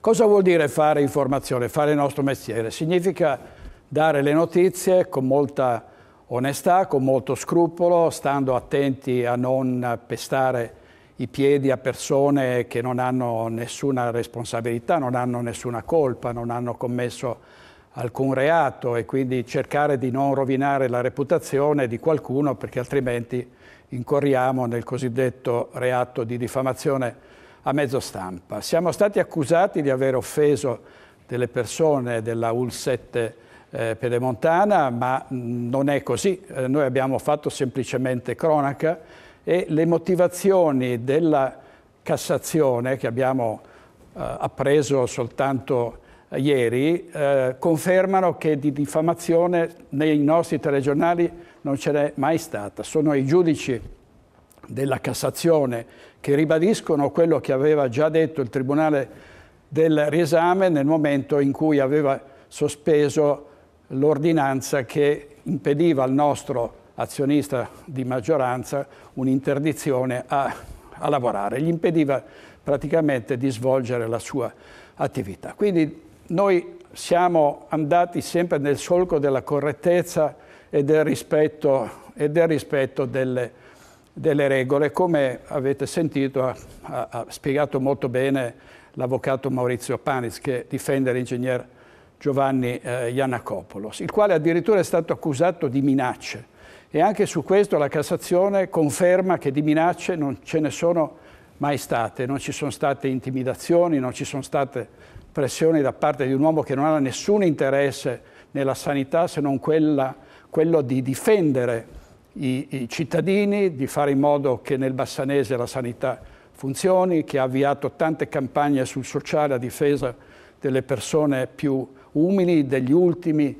Cosa vuol dire fare informazione, fare il nostro mestiere? Significa dare le notizie con molta onestà, con molto scrupolo, stando attenti a non pestare i piedi a persone che non hanno nessuna responsabilità, non hanno nessuna colpa, non hanno commesso alcun reato e quindi cercare di non rovinare la reputazione di qualcuno perché altrimenti incorriamo nel cosiddetto reato di diffamazione a mezzo stampa. Siamo stati accusati di aver offeso delle persone della UL7 eh, pedemontana, ma non è così. Eh, noi abbiamo fatto semplicemente cronaca e le motivazioni della Cassazione, che abbiamo eh, appreso soltanto eh, ieri, eh, confermano che di diffamazione nei nostri telegiornali non ce n'è mai stata. Sono i giudici della Cassazione che ribadiscono quello che aveva già detto il Tribunale del riesame nel momento in cui aveva sospeso l'ordinanza che impediva al nostro azionista di maggioranza un'interdizione a, a, lavorare, gli impediva praticamente di svolgere la sua attività. Quindi noi siamo andati sempre nel solco della correttezza e del rispetto, e del rispetto delle delle regole, come avete sentito ha, ha, ha spiegato molto bene l'avvocato Maurizio Panis che difende l'ingegner Giovanni eh, Iannacopoulos, il quale addirittura è stato accusato di minacce e anche su questo la Cassazione conferma che di minacce non ce ne sono mai state, non ci sono state intimidazioni, non ci sono state pressioni da parte di un uomo che non ha nessun interesse nella sanità se non quella, quello di difendere i, i cittadini, di fare in modo che nel Bassanese la sanità funzioni, che ha avviato tante campagne sul sociale a difesa delle persone più umili, degli ultimi,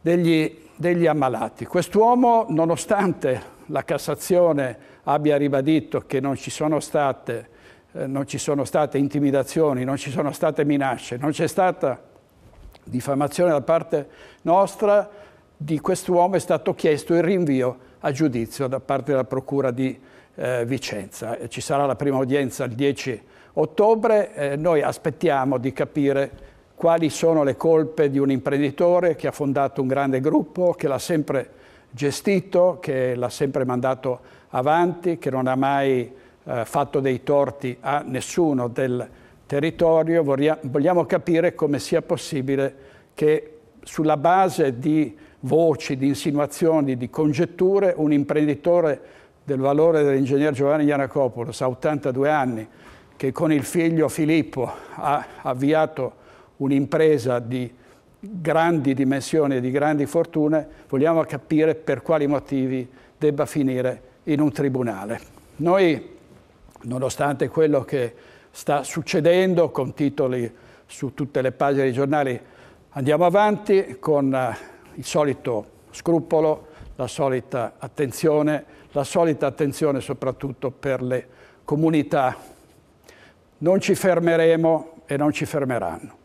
degli, degli ammalati. Quest'uomo, nonostante la Cassazione abbia ribadito che non ci sono state, eh, non ci sono state intimidazioni, non ci sono state minacce, non c'è stata diffamazione da parte nostra, di quest'uomo è stato chiesto il rinvio a giudizio da parte della Procura di eh, Vicenza. Ci sarà la prima udienza il 10 ottobre, eh, noi aspettiamo di capire quali sono le colpe di un imprenditore che ha fondato un grande gruppo, che l'ha sempre gestito, che l'ha sempre mandato avanti, che non ha mai eh, fatto dei torti a nessuno del territorio. Vorria, vogliamo capire come sia possibile che sulla base di voci, di insinuazioni, di congetture, un imprenditore del valore dell'ingegner Giovanni Iannacopoulos, a 82 anni, che con il figlio Filippo ha avviato un'impresa di grandi dimensioni e di grandi fortune, vogliamo capire per quali motivi debba finire in un tribunale. Noi, nonostante quello che sta succedendo con titoli su tutte le pagine dei giornali Andiamo avanti con eh, il solito scrupolo, la solita attenzione, la solita attenzione soprattutto per le comunità. Non ci fermeremo e non ci fermeranno.